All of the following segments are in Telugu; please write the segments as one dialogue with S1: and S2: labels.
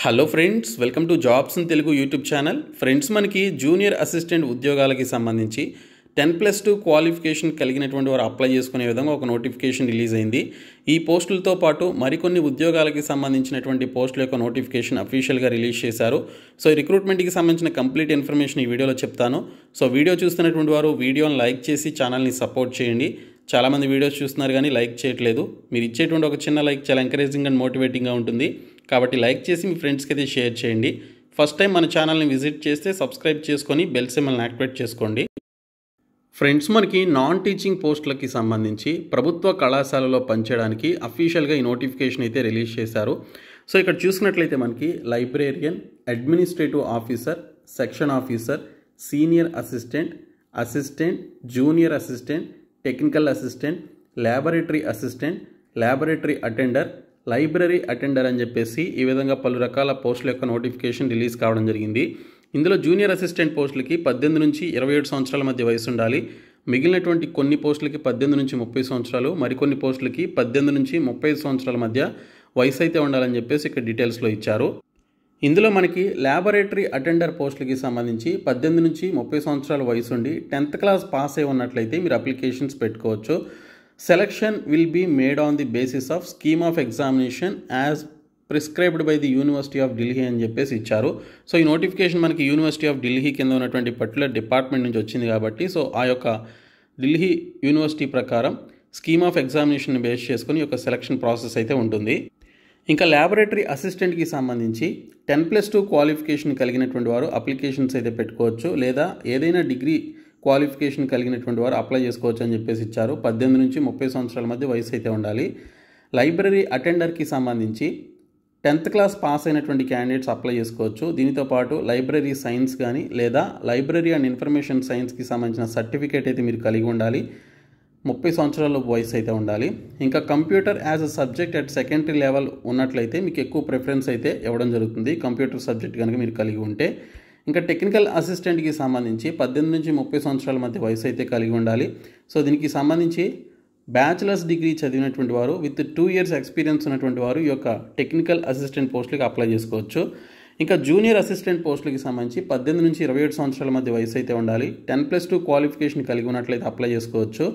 S1: hello friends welcome to jobs in Telugu YouTube channel friends మనకి జూనియర్ అసిస్టెంట్ ఉద్యోగాలకి సంబంధించి టెన్ ప్లస్ టూ క్వాలిఫికేషన్ కలిగినటువంటి వారు అప్లై చేసుకునే విధంగా ఒక నోటిఫికేషన్ రిలీజ్ అయింది ఈ పోస్టులతో పాటు మరికొన్ని ఉద్యోగాలకి సంబంధించినటువంటి పోస్టుల యొక్క నోటిఫికేషన్ అఫీషియల్గా రిలీజ్ చేశారు సో ఈ రిక్రూట్మెంట్కి సంబంధించిన కంప్లీట్ ఇన్ఫర్మేషన్ ఈ వీడియోలో చెప్తాను సో వీడియో చూస్తున్నటువంటి వారు వీడియోని లైక్ చేసి ఛానల్ని సపోర్ట్ చేయండి చాలామంది వీడియోస్ చూస్తున్నారు కానీ లైక్ చేయట్లేదు మీరు ఇచ్చేటువంటి ఒక చిన్న లైక్ చాలా ఎంకరేజింగ్ అండ్ మోటివేటింగ్గా ఉంటుంది కాబట్టి లైక్ చేసి మీ ఫ్రెండ్స్కి అయితే షేర్ చేయండి ఫస్ట్ టైం మన ఛానల్ని విజిట్ చేస్తే సబ్స్క్రైబ్ చేసుకొని బెల్ సిమ్మల్ని యాక్టివేట్ చేసుకోండి ఫ్రెండ్స్ మనకి నాన్ టీచింగ్ పోస్టులకి సంబంధించి ప్రభుత్వ కళాశాలలో పనిచేయడానికి అఫీషియల్గా ఈ నోటిఫికేషన్ అయితే రిలీజ్ చేశారు సో ఇక్కడ చూసుకున్నట్లయితే మనకి librarian administrative officer section officer senior assistant assistant junior assistant technical assistant laboratory assistant laboratory attender library attender అని చెప్పేసి ఈ విధంగా పలు రకాల పోస్టుల యొక్క నోటిఫికేషన్ రిలీజ్ కావడం జరిగింది ఇందులో జూనియర్ అసిస్టెంట్ పోస్టులకి పద్దెనిమిది నుంచి ఇరవై ఏడు సంవత్సరాల మధ్య వయసు ఉండాలి మిగిలినటువంటి కొన్ని పోస్టులకి పద్దెనిమిది నుంచి ముప్పై సంవత్సరాలు మరికొన్ని పోస్టులకి పద్దెనిమిది నుంచి ముప్పై సంవత్సరాల మధ్య వయసు అయితే ఉండాలని చెప్పేసి ఇక్కడ డీటెయిల్స్లో ఇచ్చారు ఇందులో మనకి ల్యాబొరేటరీ అటెండర్ పోస్టులకి సంబంధించి పద్దెనిమిది నుంచి ముప్పై సంవత్సరాల వయసు ఉండి టెన్త్ క్లాస్ పాస్ అయి ఉన్నట్లయితే మీరు అప్లికేషన్స్ పెట్టుకోవచ్చు selection will be made on the basis of scheme of examination as prescribed by the university of Delhi అని చెప్పేసి ఇచ్చారు సో ఈ నోటిఫికేషన్ మనకి యూనివర్సిటీ ఆఫ్ ఢిల్లీ కింద ఉన్నటువంటి పర్టికులర్ డిపార్ట్మెంట్ నుంచి వచ్చింది కాబట్టి సో ఆ యొక్క ఢిల్లీ యూనివర్సిటీ ప్రకారం స్కీమ్ ఆఫ్ ఎగ్జామినేషన్ బేస్ చేసుకుని ఒక సెలక్షన్ ప్రాసెస్ అయితే ఉంటుంది ఇంకా ల్యాబొరేటరీ అసిస్టెంట్కి సంబంధించి టెన్ ప్లస్ టూ క్వాలిఫికేషన్ కలిగినటువంటి వారు అప్లికేషన్స్ అయితే పెట్టుకోవచ్చు లేదా ఏదైనా డిగ్రీ క్వాలిఫికేషన్ కలిగినటువంటి వారు అప్లై చేసుకోవచ్చు అని చెప్పేసి ఇచ్చారు పద్దెనిమిది నుంచి ముప్పై సంవత్సరాల మధ్య వయసు అయితే ఉండాలి లైబ్రరీ అటెండర్కి సంబంధించి టెన్త్ క్లాస్ పాస్ అయినటువంటి క్యాండిడేట్స్ అప్లై చేసుకోవచ్చు దీనితో పాటు లైబ్రరీ సైన్స్ కానీ లేదా లైబ్రరీ అండ్ ఇన్ఫర్మేషన్ సైన్స్కి సంబంధించిన సర్టిఫికేట్ అయితే మీరు కలిగి ఉండాలి ముప్పై సంవత్సరాల వయసు అయితే ఉండాలి ఇంకా computer as a subject at secondary level ఉన్నట్లయితే మీకు ఎక్కువ ప్రిఫరెన్స్ అయితే ఇవ్వడం జరుగుతుంది కంప్యూటర్ సబ్జెక్ట్ కనుక మీరు కలిగి ఉంటే ఇంకా టెక్నికల్ అసిస్టెంట్కి సంబంధించి పద్దెనిమిది నుంచి ముప్పై సంవత్సరాల మధ్య వయసు అయితే కలిగి ఉండాలి సో దీనికి సంబంధించి బ్యాచిలర్స్ డిగ్రీ చదివినటువంటి వారు విత్ టూ ఇయర్స్ ఎక్స్పీరియన్స్ ఉన్నటువంటి వారు ఈ యొక్క టెక్నికల్ అసిస్టెంట్ పోస్టులకు అప్లై చేసుకోవచ్చు ఇంకా జూనియర్ అసిస్టెంట్ పోస్టులకి సంబంధించి పద్దెనిమిది నుంచి ఇరవై ఏడు సంవత్సరాల మధ్య వయసు అయితే ఉండాలి టెన్ ప్లస్ టూ క్వాలిఫికేషన్ కలిగి ఉన్నట్లయితే అప్లై చేసుకోవచ్చు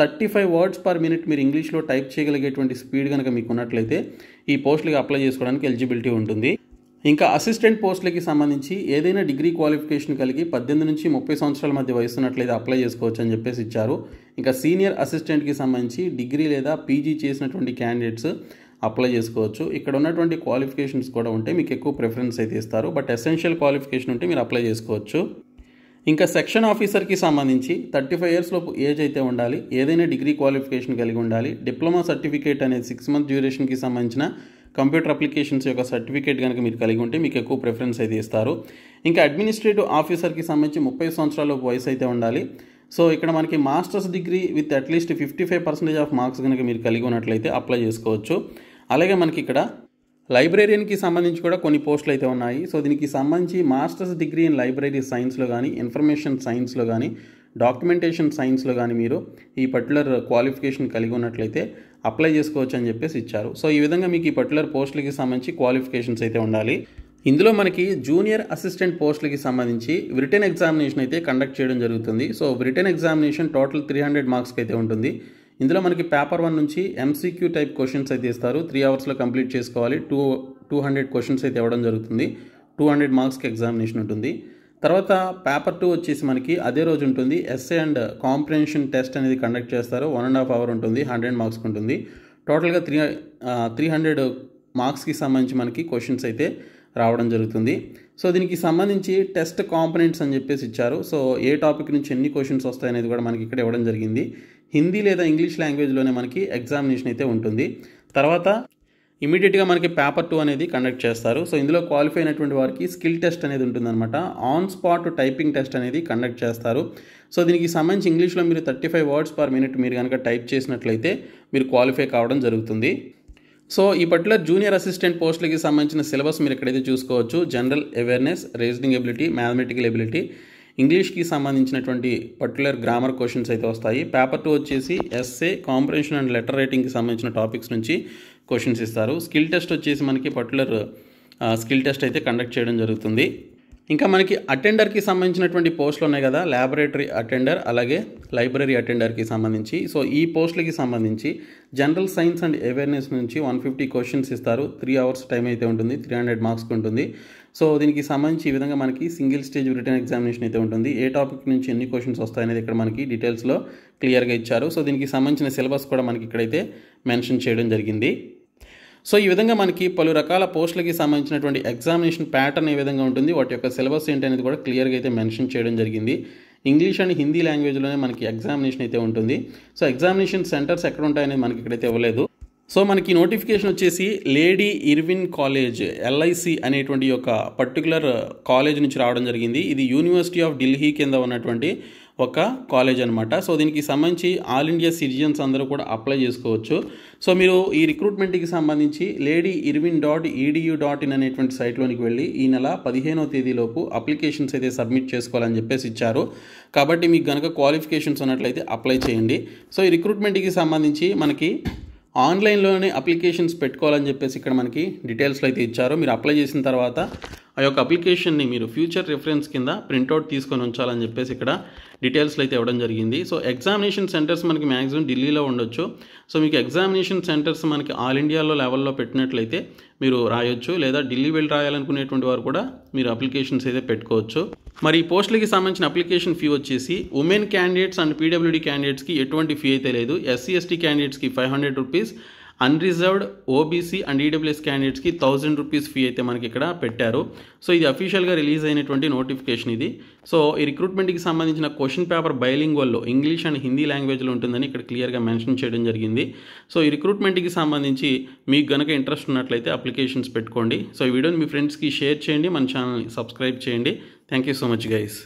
S1: thirty five words per minute మీరు ఇంగ్లీష్లో టైప్ చేయగలిగేటువంటి స్పీడ్ కనుక మీకు ఉన్నట్లయితే ఈ పోస్టులకి అప్లై చేసుకోవడానికి ఎలిజిబిలిటీ ఉంటుంది ఇంకా అసిస్టెంట్ పోస్టులకి సంబంధించి ఏదైనా డిగ్రీ క్వాలిఫికేషన్ కలిగి పద్దెనిమిది నుంచి ముప్పై సంవత్సరాల మధ్య వయసు అప్లై చేసుకోవచ్చు అని చెప్పేసి ఇచ్చారు ఇంకా సీనియర్ అసిస్టెంట్కి సంబంధించి డిగ్రీ లేదా పీజీ చేసినటువంటి క్యాండిడేట్స్ అప్లై చేసుకోవచ్చు ఇక్కడ ఉన్నటువంటి క్వాలిఫికేషన్స్ కూడా ఉంటే మీకు ఎక్కువ ప్రిఫరెన్స్ అయితే ఇస్తారు బట్ ఎసెన్షియల్ క్వాలిఫికేషన్ ఉంటే మీరు అప్లై చేసుకోవచ్చు ఇంకా సెక్షన్ ఆఫీసర్కి సంబంధించి థర్టీ ఫైవ్ ఇయర్స్లోపు ఏజ్ అయితే ఉండాలి ఏదైనా డిగ్రీ క్వాలిఫికేషన్ కలిగి ఉండాలి డిప్లొమా సర్టిఫికేట్ అనేది సిక్స్ మంత్ డ్యూరేషన్కి సంబంధించిన కంప్యూటర్ అప్లికేషన్స్ యొక్క సర్టిఫికేట్ కనుక మీరు కలిగి ఉంటే మీకు ఎక్కువ ప్రిఫరెన్స్ అయితే ఇస్తారు ఇంకా అడ్మినిస్ట్రేటివ్ ఆఫీసర్కి సంబంధించి ముప్పై సంవత్సరాల వయసు అయితే ఉండాలి సో ఇక్కడ మనకి masters degree with at least fifty five percentage of marks కనుక మీరు కలిగి ఉన్నట్లయితే అప్లై చేసుకోవచ్చు అలాగే మనకి ఇక్కడ లైబ్రేరియన్కి సంబంధించి కూడా కొన్ని పోస్టులు అయితే ఉన్నాయి సో దీనికి సంబంధించి మాస్టర్స్ డిగ్రీ ఇన్ లైబ్రరీ సైన్స్లో కానీ ఇన్ఫర్మేషన్ సైన్స్లో కానీ డాక్యుమెంటేషన్ సైన్స్లో కానీ మీరు ఈ పర్టికులర్ క్వాలిఫికేషన్ కలిగి ఉన్నట్లయితే అప్లై చేసుకోవచ్చు అని చెప్పేసి ఇచ్చారు సో ఈ విధంగా మీకు ఈ పర్టికులర్ పోస్టులకి సంబంధించి క్వాలిఫికేషన్స్ అయితే ఉండాలి ఇందులో మనకి జూనియర్ అసిస్టెంట్ పోస్టులకి సంబంధించి బ్రిటన్ ఎగ్జామినేషన్ అయితే కండక్ట్ చేయడం జరుగుతుంది so written examination total three hundred మార్క్స్కి అయితే ఉంటుంది ఇందులో మనకి పేపర్ వన్ నుంచి ఎంసీక్యూ టైప్ క్వశ్చన్స్ అయితే ఇస్తారు త్రీ అవర్స్లో కంప్లీట్ చేసుకోవాలి టూ టూ హండ్రెడ్ క్వశ్చన్స్ అయితే ఇవ్వడం జరుగుతుంది టూ హండ్రెడ్ మార్క్స్కి ఎగ్జామినేషన్ ఉంటుంది తర్వాత పేపర్ టూ వచ్చేసి మనకి అదే రోజు ఉంటుంది ఎస్ఏ అండ్ కాంప్రిహెన్షన్ టెస్ట్ అనేది కండక్ట్ చేస్తారు వన్ అండ్ హాఫ్ అవర్ ఉంటుంది హండ్రెడ్ మార్క్స్కి ఉంటుంది టోటల్గా త్రీ త్రీ హండ్రెడ్ మార్క్స్కి సంబంధించి మనకి క్వశ్చన్స్ అయితే రావడం జరుగుతుంది సో దీనికి సంబంధించి టెస్ట్ కాంపనెంట్స్ అని చెప్పేసి ఇచ్చారు సో ఏ టాపిక్ నుంచి ఎన్ని క్వశ్చన్స్ వస్తాయి అనేది కూడా మనకి ఇక్కడ ఇవ్వడం జరిగింది హిందీ లేదా ఇంగ్లీష్ లాంగ్వేజ్లోనే మనకి ఎగ్జామినేషన్ అయితే ఉంటుంది తర్వాత ఇమీడియట్గా మనకి పేపర్ టూ అనేది కండక్ట్ చేస్తారు సో ఇందులో క్వాలిఫై అయినటువంటి వారికి స్కిల్ టెస్ట్ అనేది ఉంటుందన్నమాట ఆన్ స్పాట్ టైపింగ్ టెస్ట్ అనేది కండక్ట్ చేస్తారు సో దీనికి సంబంధించి ఇంగ్లీష్లో మీరు thirty five words per minute మీరు కనుక టైప్ చేసినట్లయితే మీరు క్వాలిఫై కావడం జరుగుతుంది సో ఈ పర్టికులర్ జూనియర్ అసిస్టెంట్ పోస్టులకి సంబంధించిన సిలబస్ మీరు ఎక్కడైతే చూసుకోవచ్చు general awareness reasoning ability mathematical ability ఇంగ్లీష్కి సంబంధించినటువంటి పర్టికులర్ గ్రామర్ క్వశ్చన్స్ అయితే వస్తాయి పేపర్ టూ వచ్చేసి ఎస్ఏ కాంప్రహెన్షన్ అండ్ లెటర్ రైటింగ్కి సంబంధించిన టాపిక్స్ నుంచి క్వశ్చన్స్ ఇస్తారు స్కిల్ టెస్ట్ వచ్చేసి మనకి పర్టికులర్ స్కిల్ టెస్ట్ అయితే కండక్ట్ చేయడం జరుగుతుంది ఇంకా మనకి అటెండర్కి సంబంధించినటువంటి పోస్టులు ఉన్నాయి కదా ల్యాబొరేటరీ అటెండర్ అలాగే లైబ్రరీ అటెండర్కి సంబంధించి సో ఈ పోస్టులకి సంబంధించి జనరల్ సైన్స్ అండ్ అవేర్నెస్ నుంచి వన్ ఫిఫ్టీ క్వశ్చన్స్ ఇస్తారు త్రీ అవర్స్ టైం అయితే ఉంటుంది త్రీ హండ్రెడ్ మార్క్స్కి ఉంటుంది సో దీనికి సంబంధించి ఈ విధంగా మనకి సింగిల్ స్టేజ్ రిటర్న్ ఎగ్జామినేషన్ అయితే ఉంటుంది ఏ టాపిక్ నుంచి ఎన్ని క్వశ్చన్స్ వస్తాయనేది ఇక్కడ మనకి డీటెయిల్స్లో క్లియర్గా ఇచ్చారు సో దీనికి సంబంధించిన సిలబస్ కూడా మనకి ఇక్కడైతే మెన్షన్ చేయడం జరిగింది సో ఈ విధంగా మనకి పలు రకాల పోస్టులకి సంబంధించినటువంటి ఎగ్జామినేషన్ ప్యాటర్న్ ఏ విధంగా ఉంటుంది వాటి యొక్క సిలబస్ ఏంటి అనేది కూడా క్లియర్గా అయితే మెన్షన్ చేయడం జరిగింది ఇంగ్లీష్ అండ్ హిందీ లాంగ్వేజ్లోనే మనకి ఎగ్జామినేషన్ అయితే ఉంటుంది సో ఎగ్జామినేషన్ సెంటర్స్ ఎక్కడ ఉంటాయనేది మనకి ఇక్కడైతే ఇవ్వలేదు సో మనకి నోటిఫికేషన్ వచ్చేసి లేడీ ఇర్విన్ కాలేజ్ ఎల్ఐసి అనేటువంటి ఒక పర్టికులర్ కాలేజ్ నుంచి రావడం జరిగింది ఇది యూనివర్సిటీ ఆఫ్ ఢిల్లీ కింద ఉన్నటువంటి ఒక కాలేజ్ అనమాట సో దీనికి సంబంధించి ఆల్ ఇండియా సిటిజన్స్ అందరూ కూడా అప్లై చేసుకోవచ్చు సో మీరు ఈ రిక్రూట్మెంట్కి సంబంధించి Lady Irwin dot E D U dot in అనేటువంటి సైట్లోనికి వెళ్ళి ఈ నెల పదిహేనో తేదీలోపు అప్లికేషన్స్ అయితే సబ్మిట్ చేసుకోవాలని చెప్పేసి ఇచ్చారు కాబట్టి మీకు కనుక క్వాలిఫికేషన్స్ ఉన్నట్లయితే అప్లై చేయండి సో ఈ రిక్రూట్మెంట్కి సంబంధించి మనకి ఆన్లైన్లోనే అప్లికేషన్స్ పెట్టుకోవాలని చెప్పేసి ఇక్కడ మనకి డీటెయిల్స్లో అయితే ఇచ్చారు మీరు అప్లై చేసిన తర్వాత ఆ యొక్క అప్లికేషన్ని మీరు ఫ్యూచర్ రిఫరెన్స్ కింద ప్రింట్అవుట్ తీసుకొని ఉంచాలని చెప్పేసి ఇక్కడ డీటెయిల్స్లో అయితే ఇవ్వడం జరిగింది సో ఎగ్జామినేషన్ సెంటర్స్ మనకి మ్యాక్సిమం ఢిల్లీలో ఉండొచ్చు సో మీకు ఎగ్జామినేషన్ సెంటర్స్ మనకి ఆల్ ఇండియాలో లెవెల్లో పెట్టినట్లయితే మీరు రాయొచ్చు లేదా ఢిల్లీ వెళ్ళి రాయాలనుకునేటువంటి వారు కూడా మీరు అప్లికేషన్స్ అయితే పెట్టుకోవచ్చు మరి ఈ పోస్టులకి సంబంధించిన అప్లికేషన్ ఫీ వచ్చేసి ఉమెన్ క్యాండిడేట్స్ అండ్ పీడబ్ల్యూడీ క్యాండిడేట్స్కి ఎటువంటి ఫీ అయితే లేదు ఎస్సీ ఎస్టీ క్యాండిడేట్స్కి five hundred rupees unreserved OBC and EWS క్యాండిడేట్స్కి థౌజండ్ రూపీస్ ఫీ అయితే మనకి ఇక్కడ పెట్టారు సో ఇది అఫీషియల్గా రిలీజ్ అయినటువంటి నోటిఫికేషన్ ఇది సో ఈ రిక్రూట్మెంట్కి సంబంధించిన క్వశ్చన్ పేపర్ బైలింగ్ వల్ల ఇంగ్లీష్ అండ్ హిందీ లాంగ్వేజ్లో ఉంటుందని ఇక్కడ క్లియర్గా మెన్షన్ చేయడం జరిగింది సో ఈ రిక్రూట్మెంట్కి సంబంధించి మీకు గనక ఇంట్రెస్ట్ ఉన్నట్లయితే అప్లికేషన్స్ పెట్టుకోండి సో ఈ వీడియోని మీ ఫ్రెండ్స్కి షేర్ చేయండి మన ఛానల్ని సబ్స్క్రైబ్ చేయండి thank you so much guys